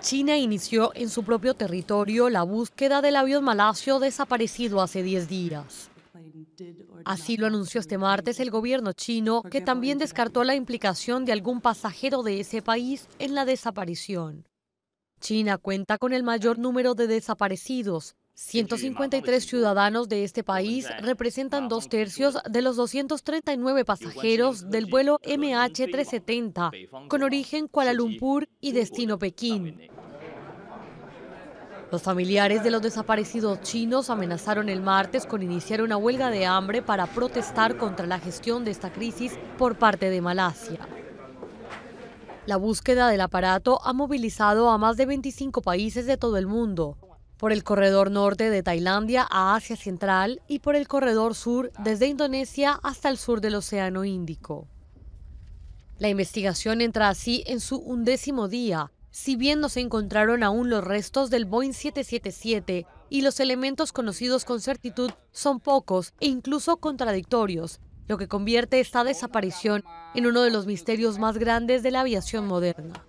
China inició en su propio territorio la búsqueda del avión malasio desaparecido hace 10 días. Así lo anunció este martes el gobierno chino, que también descartó la implicación de algún pasajero de ese país en la desaparición. China cuenta con el mayor número de desaparecidos. 153 ciudadanos de este país representan dos tercios de los 239 pasajeros del vuelo MH370 con origen Kuala Lumpur y destino Pekín. Los familiares de los desaparecidos chinos amenazaron el martes con iniciar una huelga de hambre para protestar contra la gestión de esta crisis por parte de Malasia. La búsqueda del aparato ha movilizado a más de 25 países de todo el mundo, por el corredor norte de Tailandia a Asia Central y por el corredor sur desde Indonesia hasta el sur del Océano Índico. La investigación entra así en su undécimo día si bien no se encontraron aún los restos del Boeing 777 y los elementos conocidos con certitud son pocos e incluso contradictorios, lo que convierte esta desaparición en uno de los misterios más grandes de la aviación moderna.